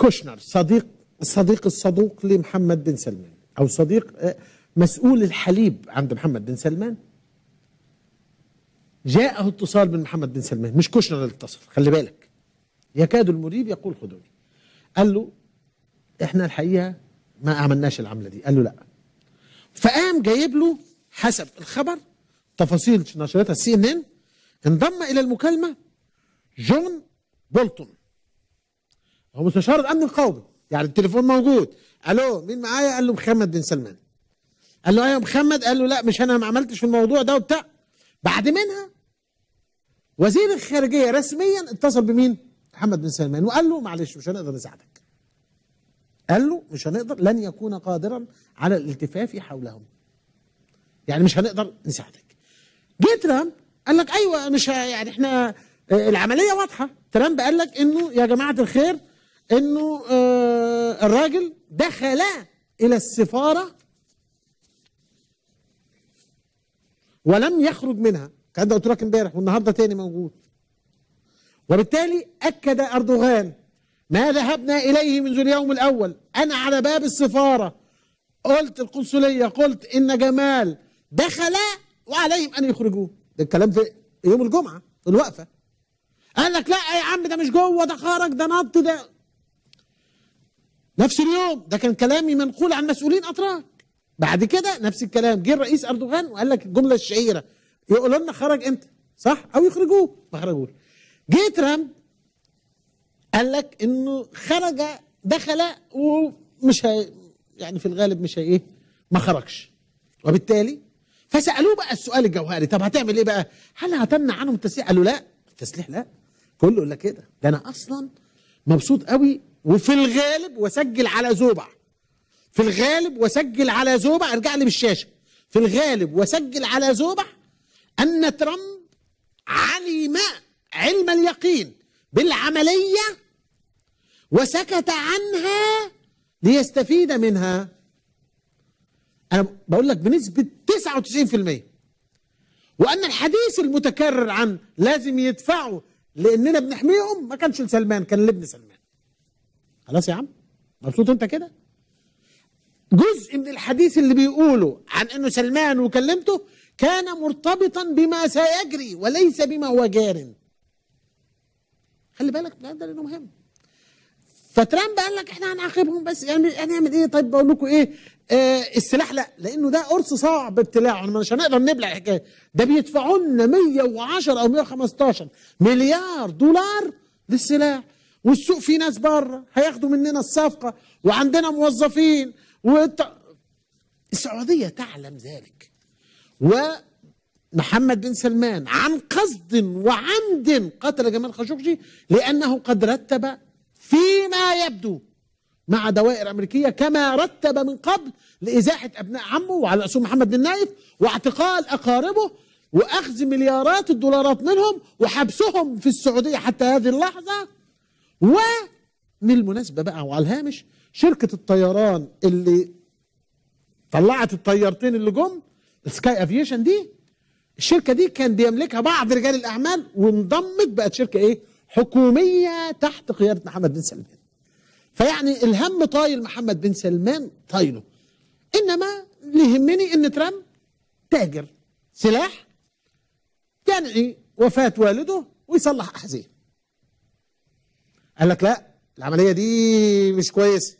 كوشنر صديق الصديق الصدوق لمحمد بن سلمان او صديق آه، مسؤول الحليب عند محمد بن سلمان جاءه اتصال من محمد بن سلمان مش كوشنر اللي اتصل خلي بالك يكاد المريب يقول خذوني قال له احنا الحقيقه ما عملناش العمله دي قال له لا فقام جايب له حسب الخبر تفاصيل نشرتها السي ان ان انضم الى المكالمه جون بولتون هو مستشار الامن القومي يعني التليفون موجود الو مين معايا قال له محمد بن سلمان قال له ايوه محمد قال له لا مش انا ما عملتش في الموضوع ده وبتاع بعد منها وزير الخارجيه رسميا اتصل بمين محمد بن سلمان وقال له معلش مش هنقدر نساعدك قال له مش هنقدر لن يكون قادرا على الالتفاف حولهم يعني مش هنقدر نساعدك جه ترامب قال لك ايوه مش يعني احنا آه، العمليه واضحه ترامب قال لك انه يا جماعه الخير انه آه، الراجل دخل الى السفاره ولم يخرج منها كان ده قلت لك امبارح والنهارده تاني موجود وبالتالي اكد اردوغان ما ذهبنا اليه منذ اليوم الاول انا على باب السفاره قلت القنصليه قلت ان جمال دخل وعليهم ان يخرجوه ده الكلام في يوم الجمعه في الوقفه قال لك لا يا عم ده مش جوه ده خرج ده نط ده نفس اليوم ده كان كلامي منقول عن مسؤولين اتراك بعد كده نفس الكلام جه الرئيس اردوغان وقال لك الجمله الشهيره يقولوا لنا خرج امتى صح او يخرجوه ما خرجوش جه ترامب قال لك انه خرج دخل ومش هي يعني في الغالب مش هي ايه ما خرجش وبالتالي فسالوه بقى السؤال الجوهري طب هتعمل ايه بقى هل هتمنع عنهم التسليح قالوا لا التسليح لا كله يقول لك كده ده انا اصلا مبسوط قوي وفي الغالب وسجل على زوبع في الغالب وسجل على زوبع ارجع لي بالشاشه في الغالب وسجل على زوبع ان ترامب علم علم اليقين بالعمليه وسكت عنها ليستفيد منها انا بقول لك بنسبه 99% وان الحديث المتكرر عن لازم يدفعوا لاننا بنحميهم ما كانش لسلمان كان لابن سلمان خلاص يا عم مبسوط انت كده جزء من الحديث اللي بيقوله عن انه سلمان وكلمته كان مرتبطا بما سيجري وليس بما هو جار خلي بالك ده لانه مهم فترامب قال لك احنا هنعاقبهم بس يعني هنعمل ايه طيب بقول لكم ايه آه السلاح لا لانه ده قرص صعب ابتلاعه مش هنقدر نبلع الحكايه ده بيدفعوا لنا 110 او 115 مليار دولار للسلاح والسوق فيه ناس بره هياخدوا مننا الصفقه وعندنا موظفين وط... السعوديه تعلم ذلك ومحمد بن سلمان عن قصد وعمد قتل جمال خاشقجي لانه قد رتب فيما يبدو مع دوائر أمريكية كما رتب من قبل لإزاحة أبناء عمه وعلى رأسهم محمد بن نايف واعتقال أقاربه وأخذ مليارات الدولارات منهم وحبسهم في السعودية حتى هذه اللحظة ومن المناسبة بقى وعلى الهامش شركة الطيران اللي طلعت الطيارتين اللي جم السكاي افيشن دي الشركة دي كان بيملكها بعض رجال الأعمال وانضمت بقت شركة إيه؟ حكومية تحت قيادة محمد بن سلمان. فيعني الهم طايل محمد بن سلمان طايله. إنما اللي يهمني إن ترامب تاجر سلاح ينعي وفاة والده ويصلح أحذية. قال لك لا العمليه دي مش كويسه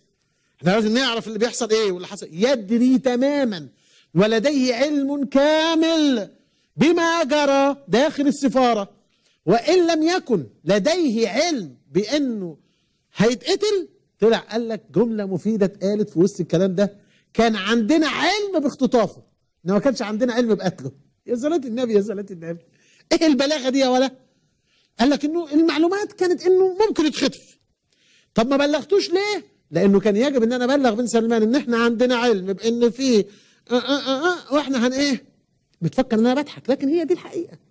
احنا لازم نعرف اللي بيحصل ايه واللي حصل يدري تماما ولديه علم كامل بما جرى داخل السفاره وان لم يكن لديه علم بانه هيتقتل طلع قال لك جمله مفيده اتقالت في وسط الكلام ده كان عندنا علم باختطافه انما ما كانش عندنا علم بقتله يا صلاه النبي يا صلاه النبي ايه البلاغه دي يا ولا قال لك انه المعلومات كانت انه ممكن يتخطف طب ما بلغتوش ليه لانه كان يجب ان انا ابلغ بن سلمان ان احنا عندنا علم بان في آه،, أه أه أه واحنا هن ايه بتفكر ان انا بضحك لكن هي دي الحقيقه